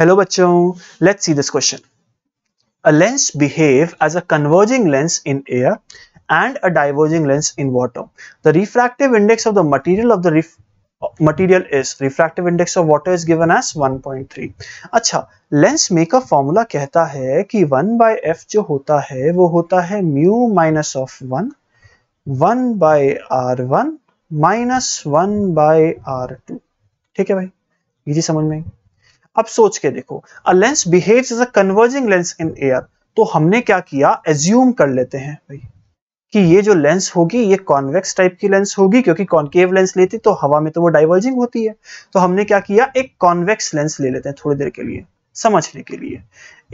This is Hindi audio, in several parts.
हेलो बच्चों let's see this question a lens behave as a converging lens in air and a diverging lens in water the refractive index of the material of the रिफ material is refractive index of water is given as 1.3 अच्छा लेंस मेकअप फॉर्मूला कहता है कि 1 बाय एफ जो होता है वो होता है mu minus of 1 1 by r minus 1 by r ठीक है भाई ये समझ में आई अब सोच के देखो a lens behave as a converging lens in air तो हमने क्या किया एज्यूम कर लेते हैं भाई कि ये जो लेंस होगी ये कॉन्वेक्स टाइप की लेंस होगी क्योंकि कॉन्केव लेंस लेती तो हवा में तो वो डाइवर्जिंग होती है तो हमने क्या किया एक कॉन्वेक्स लेंस ले लेते हैं थोड़ी देर के लिए समझने के लिए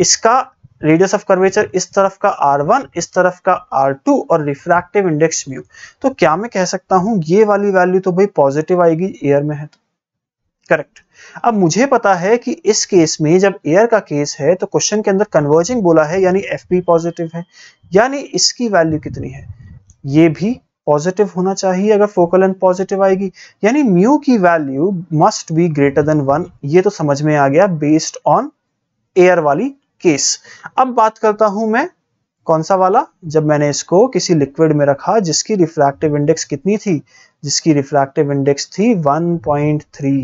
इसका रेडियस ऑफ कर्वेचर इस तरफ का आर वन इस तरफ का आर टू और रिफ्रैक्टिव इंडेक्स म्यू तो क्या मैं कह सकता हूं ये वाली वैल्यू तो भाई पॉजिटिव आएगी एयर में है तो करेक्ट अब मुझे पता है कि इस केस में जब एयर का केस है तो क्वेश्चन के अंदर कन्वर्जिंग बोला है यानी एफ पॉजिटिव है यानी इसकी वैल्यू कितनी है ये भी पॉजिटिव होना चाहिए अगर फोकल लेंथ पॉजिटिव आएगी यानी म्यू की value must be greater than one ये तो समझ में आ गया बेस्ड ऑन एयर वाली केस अब बात करता हूं मैं कौन सा वाला जब मैंने इसको किसी लिक्विड में रखा जिसकी रिफ्रैक्टिव इंडेक्स कितनी थी जिसकी रिफ्रैक्टिव इंडेक्स थी थ्री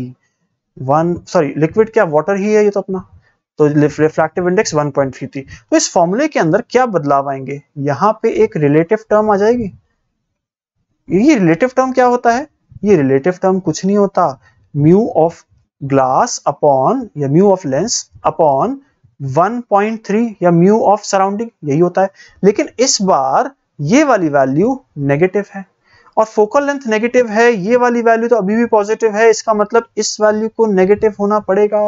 वन सॉरी लिक्विड क्या वाटर ही है ये तो अपना तो रिफ्रैक्टिव इंडेक्स 1.3 थी तो इस फॉर्मूले के अंदर क्या बदलाव आएंगे यहाँ पे एक रिलेटिव टर्म आ जाएगी ये रिलेटिव टर्म क्या होता है ये रिलेटिव टर्म कुछ नहीं होता म्यू ऑफ ग्लास अपॉन या म्यू ऑफ लेंस अपॉन 1.3 या म्यू ऑफ सराउंडिंग यही होता है लेकिन इस बार ये वाली वैल्यू नेगेटिव है और फोकल लेंथ नेगेटिव है ये वाली वैल्यू तो अभी भी पॉजिटिव है इसका मतलब इस वैल्यू को नेगेटिव होना पड़ेगा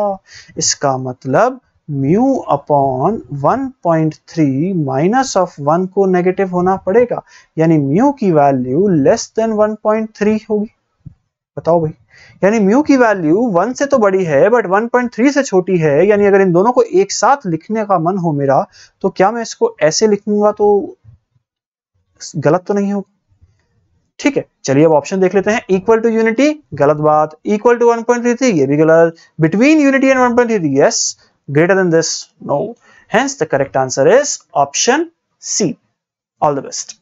इसका मतलब म्यू अपॉन 1.3 माइनस ऑफ 1 को नेगेटिव होना पड़ेगा यानी म्यू की वैल्यू लेस देन 1.3 होगी बताओ भाई यानी म्यू की वैल्यू 1 से तो बड़ी है बट 1.3 से छोटी है यानी अगर इन दोनों को एक साथ लिखने का मन हो मेरा तो क्या मैं इसको ऐसे लिखूंगा तो गलत तो नहीं होगा ठीक है चलिए अब ऑप्शन देख लेते हैं इक्वल टू यूनिटी गलत बात इक्वल टू वन थ्री ये भी गलत between unity and one three yes greater than this no hence the correct answer is option C all the best